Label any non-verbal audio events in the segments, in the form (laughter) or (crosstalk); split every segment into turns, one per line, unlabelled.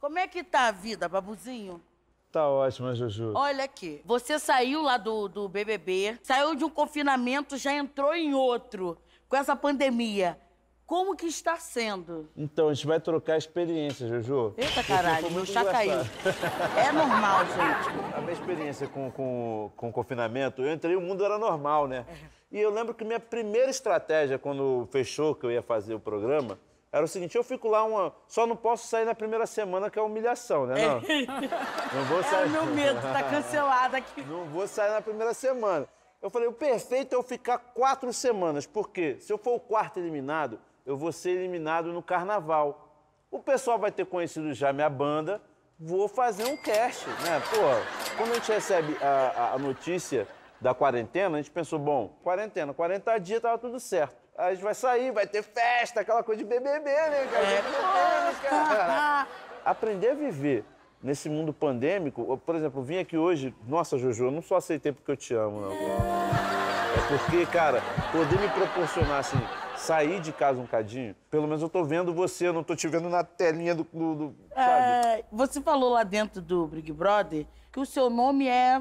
Como
é que tá a vida, babuzinho?
Tá ótima, né, Juju.
Olha aqui, você saiu lá do, do BBB, saiu de um confinamento, já entrou em outro, com essa pandemia. Como que está sendo?
Então, a gente vai trocar experiência, Juju.
Eita, caralho, meu chá caiu. É normal, gente.
A minha experiência com, com, com o confinamento, eu entrei, o mundo era normal, né? É. E eu lembro que minha primeira estratégia, quando fechou que eu ia fazer o programa, era o seguinte, eu fico lá uma. Só não posso sair na primeira semana, que é humilhação, né? É. Não. (laughs)
não
vou sair. É o meu medo, tá cancelado aqui. Não vou sair na primeira semana. Eu falei, o perfeito é eu ficar quatro semanas, porque se eu for o quarto eliminado, eu vou ser eliminado no carnaval. O pessoal vai ter conhecido já minha banda, vou fazer um cast, né? Pô, quando a gente recebe a, a, notícia da quarentena, a gente pensou, bom, quarentena, 40 dias tava tudo certo a gente vai sair, vai ter festa, aquela coisa de BBB, né, cara? É. Tem, cara. Aprender a viver nesse mundo pandêmico, por exemplo, vim aqui hoje, nossa, Jojo, eu não só aceitei porque eu te amo, não. É porque, cara, poder me proporcionar, assim, sair de casa um cadinho, pelo menos eu tô vendo você, eu não tô te vendo na telinha do... do
é, você falou lá dentro do Big Brother que o seu nome é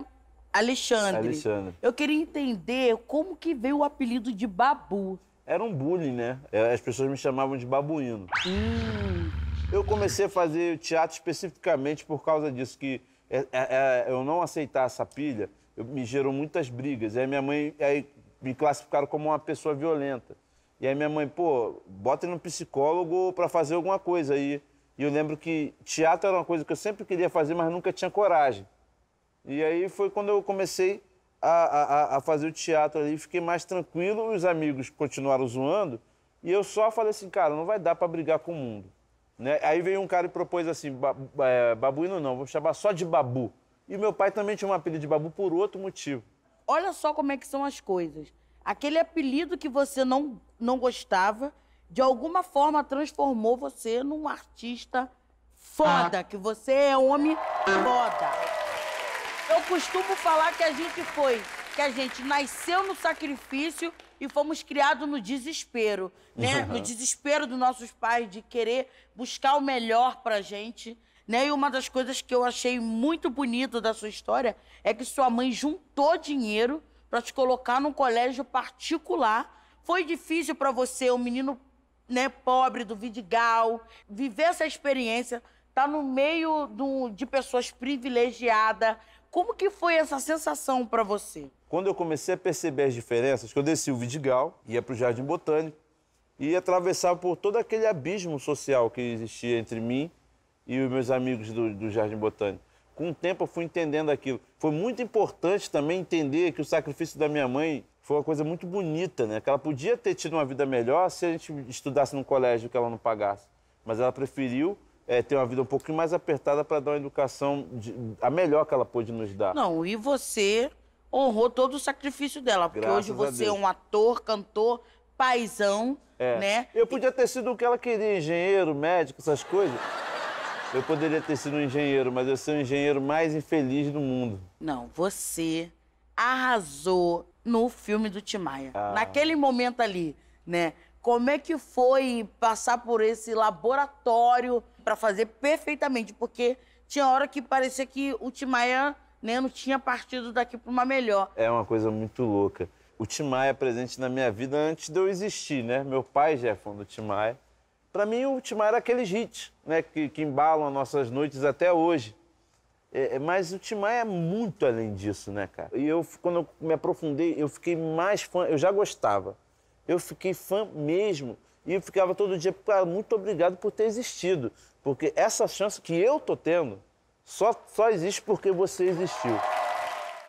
Alexandre. Alexandre. Eu queria entender como que veio o apelido de Babu.
Era um bullying, né? É, as pessoas me chamavam de babuíno. Hum. Eu comecei a fazer teatro especificamente por causa disso, que é, é, eu não aceitar essa pilha me gerou muitas brigas. Aí minha mãe aí me classificaram como uma pessoa violenta. E aí minha mãe, pô, bota ele no psicólogo para fazer alguma coisa aí. E eu lembro que teatro era uma coisa que eu sempre queria fazer, mas nunca tinha coragem. E aí foi quando eu comecei a, a, a fazer o teatro ali, fiquei mais tranquilo, os amigos continuaram zoando, e eu só falei assim, cara, não vai dar para brigar com o mundo. Né? Aí veio um cara e propôs assim, ba, é, babuíno não, vou chamar só de babu. E meu pai também tinha um apelido de babu por outro motivo.
Olha só como é que são as coisas. Aquele apelido que você não, não gostava, de alguma forma transformou você num artista foda, ah. que você é homem foda. Eu costumo falar que a gente foi, que a gente nasceu no sacrifício e fomos criados no desespero, né? Uhum. No desespero dos nossos pais de querer buscar o melhor pra gente. Né? E uma das coisas que eu achei muito bonito da sua história é que sua mãe juntou dinheiro para te colocar num colégio particular. Foi difícil para você, um menino né, pobre do Vidigal, viver essa experiência, estar tá no meio do, de pessoas privilegiadas, como que foi essa sensação para você?
Quando eu comecei a perceber as diferenças, que eu desci o Vidigal, ia para o Jardim Botânico e atravessava por todo aquele abismo social que existia entre mim e os meus amigos do, do Jardim Botânico. Com o tempo eu fui entendendo aquilo. Foi muito importante também entender que o sacrifício da minha mãe foi uma coisa muito bonita, né? Que ela podia ter tido uma vida melhor se a gente estudasse num colégio que ela não pagasse. Mas ela preferiu é, ter uma vida um pouquinho mais apertada para dar uma educação de, a melhor que ela pôde nos dar.
Não, e você
honrou todo o sacrifício dela, porque Graças hoje você é um
ator, cantor, paisão,
é. né? Eu podia ter sido o que ela queria, engenheiro, médico, essas coisas. Eu poderia ter sido um engenheiro, mas eu sou o engenheiro mais infeliz do mundo. Não, você
arrasou no filme do Timaya. Ah. Naquele momento ali, né? Como é que foi passar por esse laboratório para fazer perfeitamente? Porque tinha hora que parecia que o Timaya né, não tinha partido daqui para uma
melhor. É uma coisa muito louca. O Timaya é presente na minha vida antes de eu existir, né? Meu pai já é fã do Timaya. Para mim, o Timaya era aqueles hits, né? Que, que embalam as nossas noites até hoje. É, é mas o Timaya é muito além disso, né, cara? E eu, quando eu me aprofundei, eu fiquei mais fã. Eu já gostava eu fiquei fã mesmo. E eu ficava todo dia, cara, muito obrigado por ter existido. Porque essa chance que eu tô tendo só, só existe porque você existiu.